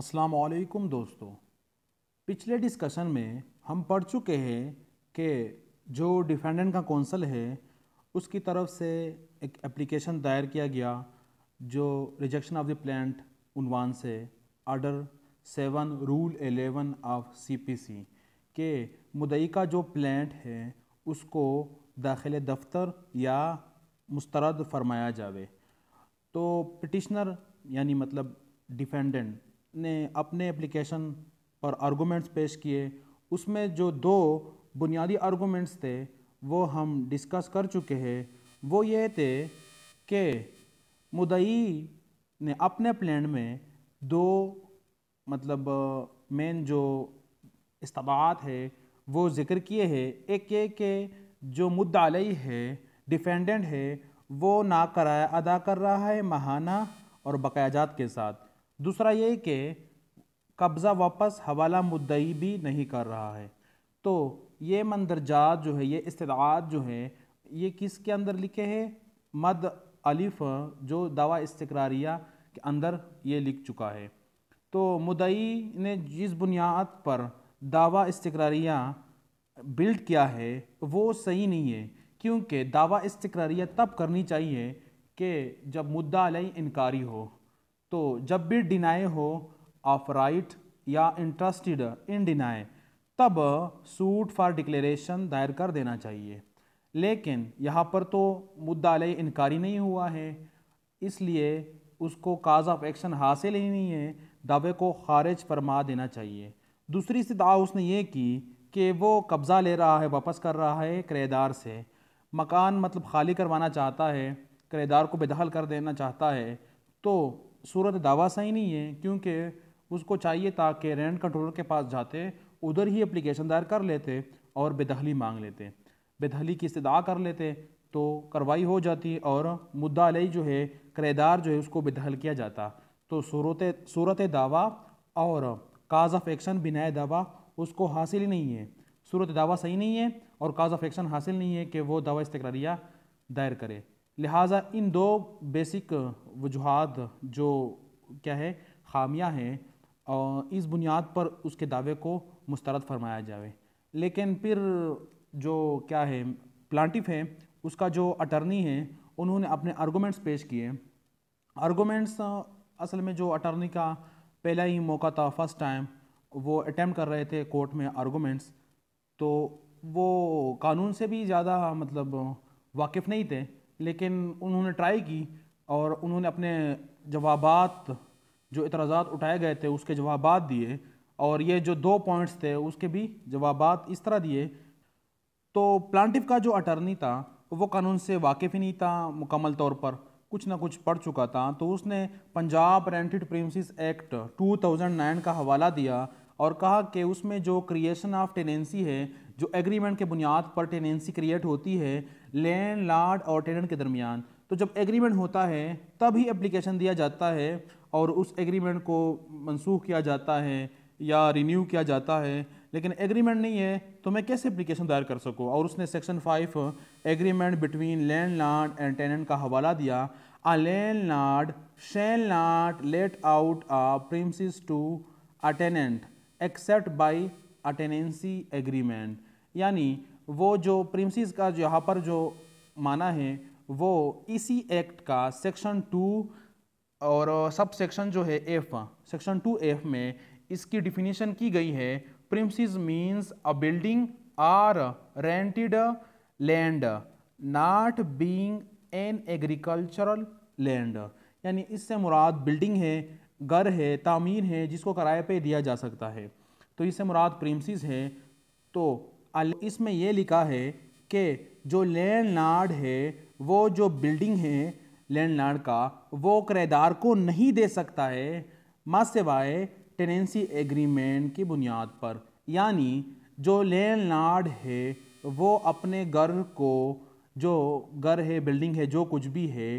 अस्सलाम वालेकुम दोस्तों पिछले डिस्कशन में हम पढ़ चुके हैं कि जो डिफेंडेंट का कौंसल है उसकी तरफ से एक एप्लीकेशन दायर किया गया जो रिजेक्शन ऑफ द प्लांट उनवान से order seven rule eleven of CPC के मुदई का जो प्लांट है उसको दाखिल दफ्तर या मुस्तरद फरमाया जावे तो पिटिशनर यानी मतलब डिफेंडेंट ने अपने एप्लीकेशन पर आर्गूमेंट्स पेश किए उसमें जो दो बुनियादी आर्गूमेंट्स थे वो हम डिस्कस कर चुके हैं वो ये थे कि मुदई ने अपने प्लान में दो मतलब मेन जो इस्तबात है वो जिक्र किए हैं एक ये कि जो मुद्दालई है डिफेंडेंट है वो ना कराया अदा कर रहा है महाना और बकायाजात के साथ दूसरा ये कि कब्ज़ा वापस हवाला मुद्दई भी नहीं कर रहा है तो ये मंदरजात जो है ये इस्तात जो है ये किस के अंदर लिखे हैं मद अलिफ जो दवा इस्तकरारिया के अंदर ये लिख चुका है तो मुदई ने जिस बुनियाद पर दावा इस्तकरारिया बिल्ड किया है वो सही नहीं है क्योंकि दावा इस्तकरारिया तब करनी चाहिए कि जब मुद्दा अलई इनकारी हो तो जब भी डिनाई हो ऑफ राइट या इंटरेस्टेड इन डिनाई तब सूट फॉर डिक्लेरेशन दायर कर देना चाहिए लेकिन यहाँ पर तो मुद्दा इनकारी नहीं हुआ है इसलिए उसको काज ऑफ एक्शन हासिल ही नहीं है दावे को खारिज फरमा देना चाहिए दूसरी इस्तः उसने ये की कि वो कब्ज़ा ले रहा है वापस कर रहा है किरदार से मकान मतलब खाली करवाना चाहता है किरदार को बेदखल कर देना चाहता है तो सूरत दावा सही नहीं है क्योंकि उसको चाहिए ताकि रेंट कंट्रोलर के पास जाते उधर ही अप्लीकेशन दायर कर लेते और बेदहली मांग लेते बेदहली की इस्तदा कर लेते तो कार्रवाई हो जाती और मुद्दा लई जो है किरदार जो है उसको बेदहल किया जाता तो सूरत सूरत दावा और काज ऑफ एक्शन बिनाए दावा उसको हासिल ही नहीं है सूरत दावा सही नहीं है और काज ऑफ एक्शन हासिल नहीं है कि वो दावा इस्तकरारिया दायर करे लिहाजा इन दो बेसिक वजूहत जो क्या है खामियां हैं और इस बुनियाद पर उसके दावे को मुस्तरद फरमाया जाए लेकिन फिर जो क्या है प्लांटिफ है उसका जो अटर्नी है उन्होंने अपने आर्गूमेंट्स पेश किए आर्गूमेंट्स असल में जो अटर्नी का पहला ही मौका था फर्स्ट टाइम वो अटैम्प्ट कर रहे थे कोर्ट में आर्गूमेंट्स तो वो कानून से भी ज़्यादा मतलब वाकिफ़ नहीं थे लेकिन उन्होंने ट्राई की और उन्होंने अपने जवाब जो इतराज़ा उठाए गए थे उसके जवाब दिए और ये जो दो पॉइंट्स थे उसके भी जवाब इस तरह दिए तो प्लान्टिव का जो अटर्नी था वो कानून से वाकिफ़ ही नहीं था मुकम्मल तौर पर कुछ ना कुछ पढ़ चुका था तो उसने पंजाब रेंटेड प्रीमसिस एक्ट 2009 का हवाला दिया और कहा कि उसमें जो क्रिएशन ऑफ टेनेंसी है जो एग्रीमेंट के बुनियाद पर टेनेंसी क्रिएट होती है लैंड लॉर्ड और टेनेंट के दरमियान तो जब एग्रीमेंट होता है तभी एप्लीकेशन दिया जाता है और उस एग्रीमेंट को मनसूख किया जाता है या रिन्यू किया जाता है लेकिन एग्रीमेंट नहीं है तो मैं कैसे एप्लीकेशन दायर कर सकूँ और उसने section five agreement between landlord and tenant का हवाला दिया a landlord not let out a premises to a tenant except by a tenancy agreement यानी वो जो प्रिंसिस का जो यहाँ पर जो माना है वो इसी एक्ट का सेक्शन टू और सब सेक्शन जो है एफ सेक्शन टू एफ में इसकी डिफिनीशन की गई है premises means a building or rented land not being an agricultural land यानी इससे मुराद बिल्डिंग है घर है तामीर है जिसको किराए पे दिया जा सकता है तो इससे मुराद प्रीमसिस है तो इसमें यह लिखा है कि जो लैंडलॉर्ड है वो जो बिल्डिंग है लैंडलॉर्ड का वो किराएदार को नहीं दे सकता है सिवाए टेनेंसी एग्रीमेंट की बुनियाद पर यानी जो लैंडलॉर्ड है वो अपने घर को जो घर है बिल्डिंग है जो कुछ भी है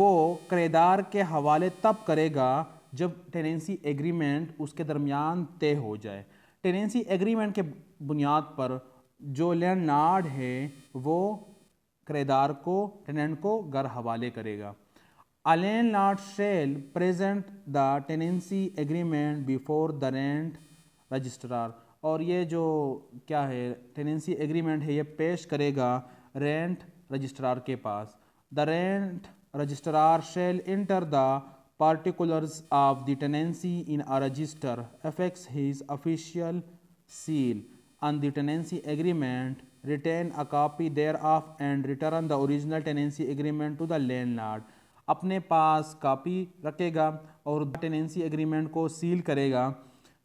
वो किराएदार के हवाले तब करेगा जब टेनेंसी एग्रीमेंट उसके दरमियान तय हो जाए टेनेंसी एग्रीमेंट के बुनियाद पर जो लैंड है वो करेदार को टेनेंट को घर हवाले करेगा अलैंड landlord shall present the tenancy agreement before the rent registrar और ये जो क्या है टेनेंसी एग्रीमेंट है ये पेश करेगा रेंट रजिस्ट्रार के पास the rent registrar shall enter the particulars of the tenancy in a register affects his official seal and the tenancy agreement retain a copy thereof and return the original tenancy agreement to the landlord अपने पास copy रखेगा और tenancy agreement को seal करेगा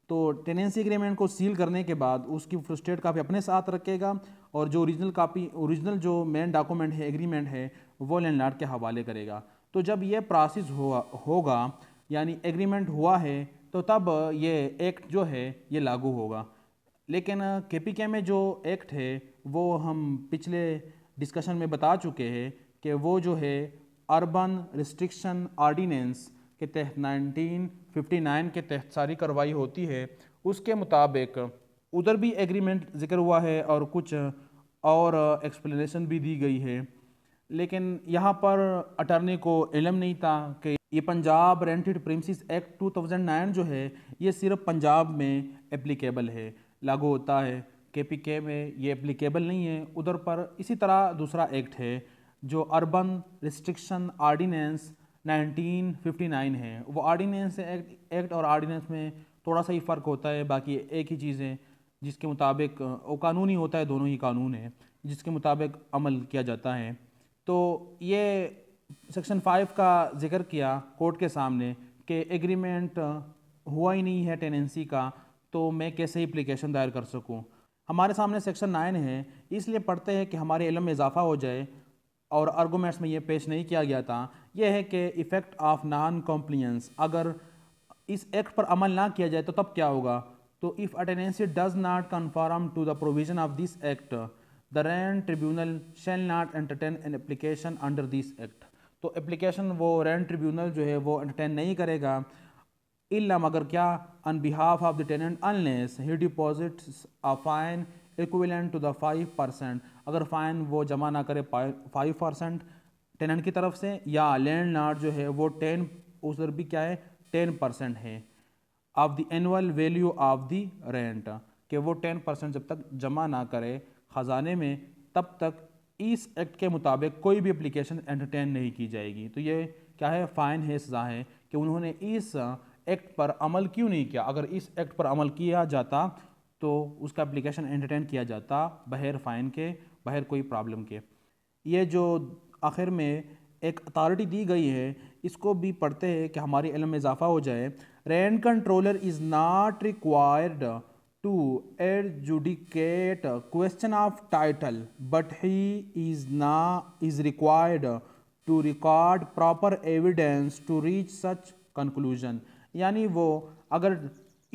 तो tenancy agreement को seal करने के बाद उसकी फ्रस्ट्रेट कापी अपने साथ रखेगा और जो ओरिजिनल कापी ओरिजिनल जो मेन डॉक्यूमेंट है एग्रीमेंट है वो लैंडलॉर्ड के हवाले करेगा तो जब ये प्रोसेस हुआ होगा यानी एग्रीमेंट हुआ है तो तब ये एक्ट जो है ये लागू होगा लेकिन के में जो एक्ट है वो हम पिछले डिस्कशन में बता चुके हैं कि वो जो है अर्बन रिस्ट्रिक्शन आर्डीनेंस के तहत 1959 के तहत सारी कार्रवाई होती है उसके मुताबिक उधर भी एग्रीमेंट जिक्र हुआ है और कुछ और एक्सप्लेनेशन भी दी गई है लेकिन यहाँ पर अटर्नी को इलम नहीं था कि ये पंजाब रेंटेड प्रिंसिस एक्ट 2009 जो है ये सिर्फ पंजाब में एप्लीकेबल है लागू होता है के पी के में ये एप्लीकेबल नहीं है उधर पर इसी तरह दूसरा एक्ट है जो अर्बन रिस्ट्रिक्शन आर्डीनेंस 1959 है वो आर्डीनेंस एक्ट एक्ट और आर्डीनेंस में थोड़ा सा ही फ़र्क होता है बाकी एक ही चीज़ है जिसके मुताबिक वो कानूनी होता है दोनों ही कानून है जिसके मुताबिक अमल किया जाता है तो ये सेक्शन फाइव का जिक्र किया कोर्ट के सामने कि एग्रीमेंट हुआ ही नहीं है टेनेंसी का तो मैं कैसे अप्लीकेशन दायर कर सकूं हमारे सामने सेक्शन नाइन है इसलिए पढ़ते हैं कि हमारे इलम में इजाफा हो जाए और आर्गूमेंट्स में ये पेश नहीं किया गया था यह है कि इफ़ेक्ट ऑफ नॉन कॉम्प्लियंस अगर इस एक्ट पर अमल ना किया जाए तो तब क्या होगा तो if a tenancy does not conform to the provision of this act the rent tribunal shall not entertain an application under this act तो एप्लीकेशन वो रेंट ट्रिब्यूनल जो है वो एंटरटेन नहीं करेगा इल्ला मगर क्या on behalf of the tenant unless he deposit a fine equivalent to the five percent अगर फ़ाइन वो जमा ना करे फाइव परसेंट टेनेंट की तरफ से या लैंड नाट जो है वो टेन उधर भी क्या है टेन परसेंट है of the annual value of the rent कि वो टेन परसेंट जब तक जमा ना करे ख़जाने में तब तक इस एक्ट के मुताबिक कोई भी एप्लीकेशन एंटरटेन नहीं की जाएगी तो ये क्या है फ़ाइन है सज़ा है कि उन्होंने इस एक्ट पर अमल क्यों नहीं किया अगर इस एक्ट पर अमल किया जाता तो उसका एप्लीकेशन एंटरटेन किया जाता बहर फ़ाइन के बहर कोई प्रॉब्लम के ये जो आखिर में एक अथॉरिटी दी गई है इसको भी पढ़ते हैं कि हमारी इलम में इजाफा हो जाए rent controller is not required to adjudicate question of title but he is ना is required to record proper evidence to reach such conclusion यानी वो अगर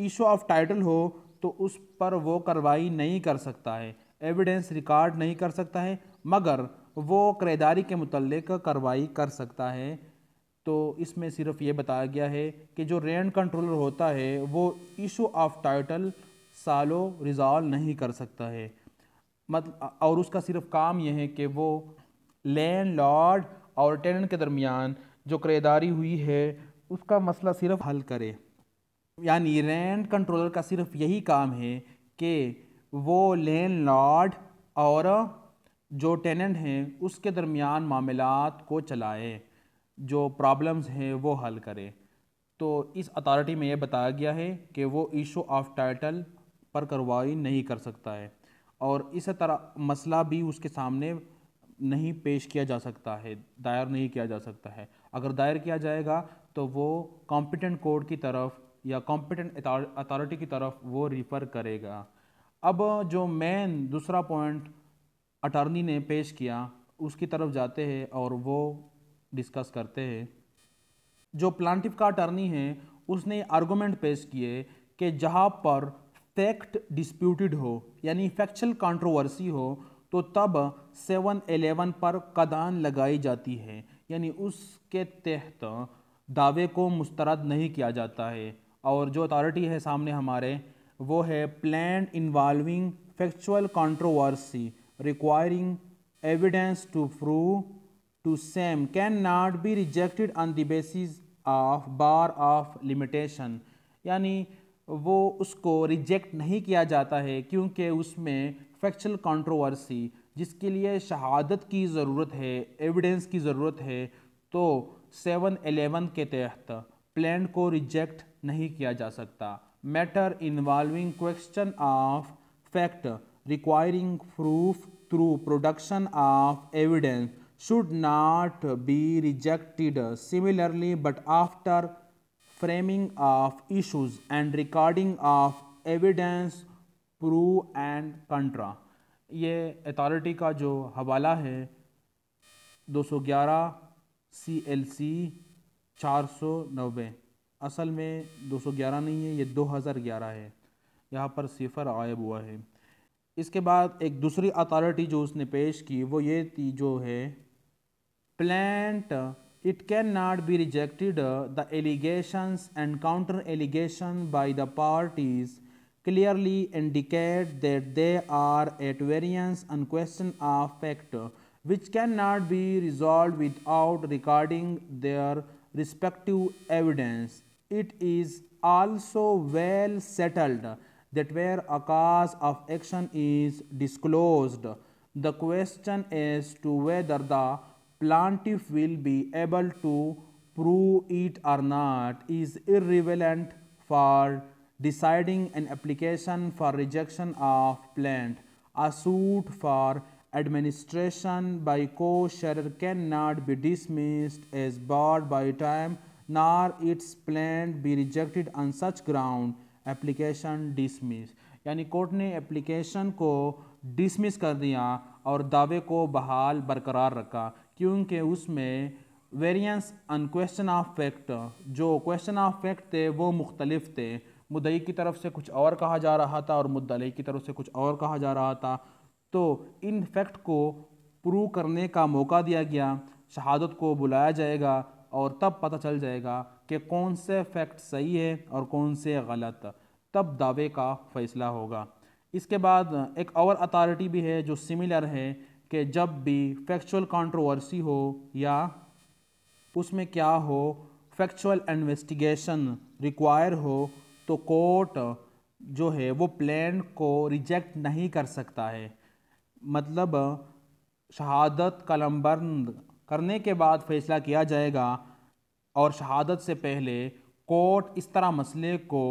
इशू ऑफ टाइटल हो तो उस पर वो कार्रवाई नहीं कर सकता है एविडेंस रिकॉर्ड नहीं कर सकता है मगर वो करेदारी के मतलब कार्रवाई कर सकता है तो इसमें सिर्फ ये बताया गया है कि जो रेंट कंट्रोलर होता है वो इशू ऑफ टाइटल सालों रिजॉल्व नहीं कर सकता है मतलब और उसका सिर्फ काम यह है कि वो लैंड लॉर्ड और टेनेंट के दरमियान जो करेदारी हुई है उसका मसला सिर्फ हल करे यानी रेंट कंट्रोलर का सिर्फ यही काम है कि वो लैंड लॉर्ड और जो टेनेंट हैं उसके दरमियान मामलात को चलाए जो प्रॉब्लम्स हैं वो हल करे तो इस अथॉरिटी में ये बताया गया है कि वो इशू ऑफ टाइटल पर कार्रवाई नहीं कर सकता है और इस तरह मसला भी उसके सामने नहीं पेश किया जा सकता है दायर नहीं किया जा सकता है अगर दायर किया जाएगा तो वो कॉम्पिटेंट कोर्ट की तरफ या कॉम्पिटेंट अथॉरिटी की तरफ वो रिफ़र करेगा अब जो मेन दूसरा पॉइंट अटारनी ने पेश किया उसकी तरफ जाते हैं और वो डिस्कस करते हैं जो प्लान्टिव का अटारनी है उसने आर्गूमेंट पेश किए कि जहाँ पर फैक्ट डिस्प्यूटेड हो यानी फैक्चुअल कंट्रोवर्सी हो तो तब सेवन एलेवन पर कदान लगाई जाती है यानी उसके तहत दावे को मुस्तरद नहीं किया जाता है और जो अथॉरिटी है सामने हमारे वो है plaint involving factual controversy requiring evidence to prove to same can not be rejected on the basis of bar of limitation यानी वो उसको रिजेक्ट नहीं किया जाता है क्योंकि उसमें फैक्चुअल कंट्रोवर्सी जिसके लिए शहादत की ज़रूरत है एविडेंस की ज़रूरत है तो सेवन एलेवन के तहत प्लान को रिजेक्ट नहीं किया जा सकता matter involving question of fact requiring proof through production of evidence should not be rejected similarly but after framing of issues and recording of evidence pro and contra ये authority का जो हवाला है 211 सीएलसी 490 असल में 211 नहीं है ये 2011 है यहाँ पर सिफर गायब हुआ है इसके बाद एक दूसरी अथॉरिटी जो उसने पेश की वो ये थी जो है plaint it cannot be rejected uh, the allegations and counter allegation by the parties clearly indicate that they are at variance on question of fact uh, which cannot be resolved without regarding their respective evidence. It is also well settled that where a cause of action is disclosed, the question as to whether the plaintiff will be able to prove it or not is irrelevant for deciding an application for rejection of plant. A suit for administration by co-sharer cannot be dismissed as barred by time nor its plant be rejected on such ground. Application dismissed. यानी court ने application को dismiss कर दिया और दावे को बहाल बरकरार रखा क्योंकि उसमें variance on question of fact जो क्वेश्चन ऑफ फैक्ट थे वो मुख्तलिफ थे मुदई की तरफ से कुछ और कहा जा रहा था और मुद्दई की तरफ से कुछ और कहा जा रहा था तो इन फैक्ट को प्रूव करने का मौका दिया गया शहादत को बुलाया जाएगा और तब पता चल जाएगा कि कौन से फैक्ट सही है और कौन से गलत तब दावे का फ़ैसला होगा इसके बाद एक और अथॉरिटी भी है जो सिमिलर है कि जब भी फैक्चुअल कंट्रोवर्सी हो या उसमें क्या हो फैक्चुअल इन्वेस्टिगेशन रिक्वायर हो तो कोर्ट जो है वो प्लान को रिजेक्ट नहीं कर सकता है मतलब शहादत बंद करने के बाद फैसला किया जाएगा और शहादत से पहले कोर्ट इस तरह मसले को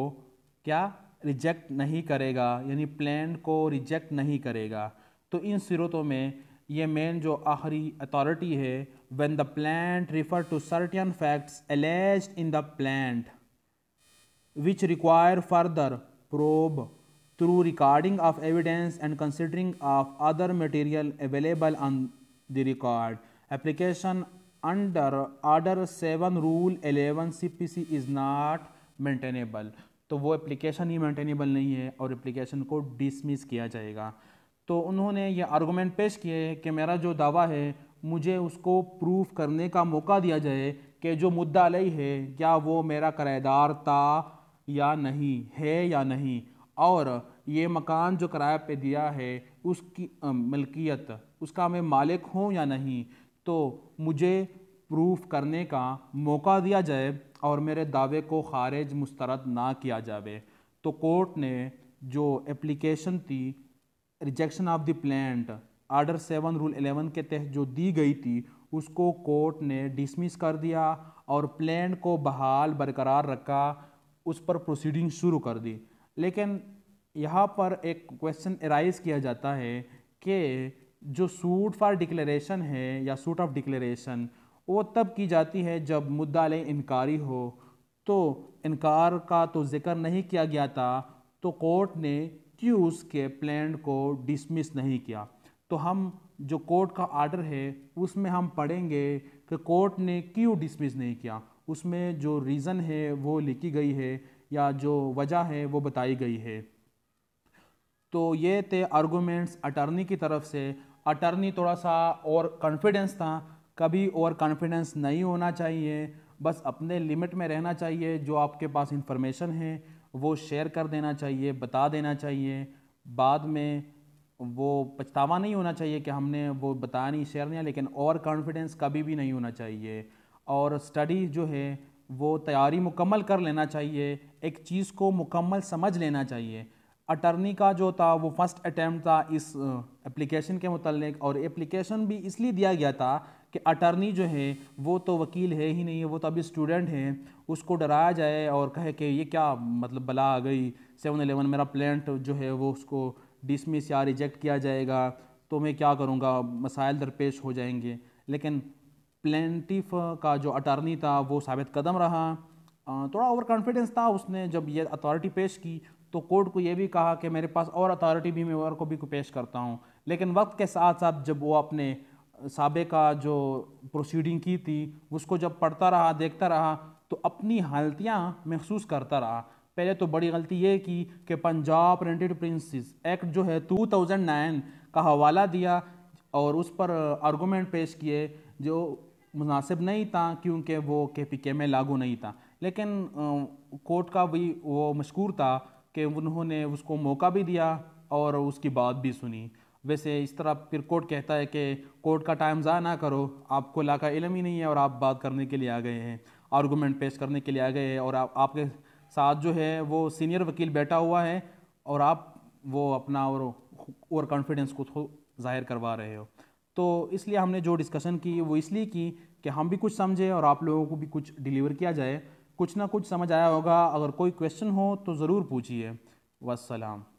क्या रिजेक्ट नहीं करेगा यानी प्लान को रिजेक्ट नहीं करेगा तो इन सिरतों में ये मेन जो आखिरी अथॉरिटी है when the plaint refer to certain facts allege in the plaint which require further probe through recording of evidence and considering of other material available on the record application under order seven rule eleven C P C is not maintainable तो वो application ही maintainable नहीं है और application को dismiss किया जाएगा तो उन्होंने ये आर्गूमेंट पेश किए कि मेरा जो दावा है मुझे उसको प्रूफ करने का मौका दिया जाए कि जो मुद्दा लई है क्या वो मेरा किराएदार था या नहीं है या नहीं और ये मकान जो किराए पे दिया है उसकी मलकियत उसका मैं मालिक हूँ या नहीं तो मुझे प्रूफ करने का मौका दिया जाए और मेरे दावे को खारिज मुस्तरद ना किया जाए तो कोर्ट ने जो एप्लीकेशन थी rejection of the plaint order seven rule eleven के तहत जो दी गई थी उसको कोर्ट ने डिसमिस कर दिया और प्लेंट को बहाल बरकरार रखा उस पर प्रोसीडिंग शुरू कर दी लेकिन यहाँ पर एक क्वेश्चन एराइज किया जाता है कि जो सूट फॉर डिक्लेरेशन है या सूट ऑफ डिक्लेरेशन वो तब की जाती है जब मुद्दा इनकारी हो तो इनकार का तो जिक्र नहीं किया गया था तो कोर्ट ने कि उसके प्लान को डिसमिस नहीं किया तो हम जो कोर्ट का आर्डर है उसमें हम पढ़ेंगे कि कोर्ट ने क्यों डिसमिस नहीं किया उसमें जो रीज़न है वो लिखी गई है या जो वजह है वो बताई गई है तो ये थे आर्गूमेंट्स अटर्नी की तरफ से अटर्नी थोड़ा सा और कॉन्फिडेंस था कभी और कॉन्फिडेंस नहीं होना चाहिए बस अपने लिमिट में रहना चाहिए जो आपके पास इंफॉर्मेशन है वो शेयर कर देना चाहिए बता देना चाहिए बाद में वो पछतावा नहीं होना चाहिए कि हमने वो बताया नहीं शेयर नहीं लेकिन ओवर कॉन्फिडेंस कभी भी नहीं होना चाहिए और स्टडी जो है वो तैयारी मुकम्मल कर लेना चाहिए एक चीज़ को मुकम्मल समझ लेना चाहिए अटर्नी का जो था वो फर्स्ट अटैम्प्ट था इस एप्लीकेशन के मतलब और एप्लीकेशन भी इसलिए दिया गया था कि अटर्नी जो है वो तो वकील है ही नहीं है वो तो अभी स्टूडेंट है उसको डराया जाए और कहे कि ये क्या मतलब बला आ गई सेवन एलेवन मेरा प्लेंट जो है वो उसको डिसमिस या रिजेक्ट किया जाएगा तो मैं क्या करूँगा मसाइल दरपेश हो जाएंगे लेकिन प्लेंटिफ का जो अटारनी था वो साबित कदम रहा थोड़ा ओवर कॉन्फिडेंस था उसने जब ये अथॉरिटी पेश की तो कोर्ट को ये भी कहा कि मेरे पास और अथॉरिटी भी मैं और को भी को पेश करता हूँ लेकिन वक्त के साथ साथ जब वो अपने साबे का जो प्रोसीडिंग की थी उसको जब पढ़ता रहा देखता रहा तो अपनी हालतियाँ महसूस करता रहा पहले तो बड़ी गलती ये की कि पंजाब प्रिंटेड प्रिंसेस एक्ट जो है 2009 का हवाला दिया और उस पर आर्गूमेंट पेश किए जो मुनासिब नहीं था क्योंकि वो के पी के में लागू नहीं था लेकिन कोर्ट का भी वो मशहूर था कि उन्होंने उसको मौका भी दिया और उसकी बात भी सुनी वैसे इस तरह फिर कोर्ट कहता है कि कोर्ट का टाइम ज़ाया ना करो आपको ला का इलम ही नहीं है और आप बात करने के लिए आ गए हैं आर्गूमेंट पेश करने के लिए आ गए हैं और आप आपके साथ जो है वो सीनियर वकील बैठा हुआ है और आप वो अपना और ओवर कॉन्फिडेंस को ज़ाहिर करवा रहे हो तो इसलिए हमने जो डिस्कशन की वो इसलिए की कि हम भी कुछ समझे और आप लोगों को भी कुछ डिलीवर किया जाए कुछ ना कुछ समझ आया होगा अगर कोई क्वेश्चन हो तो ज़रूर पूछिए वसलाम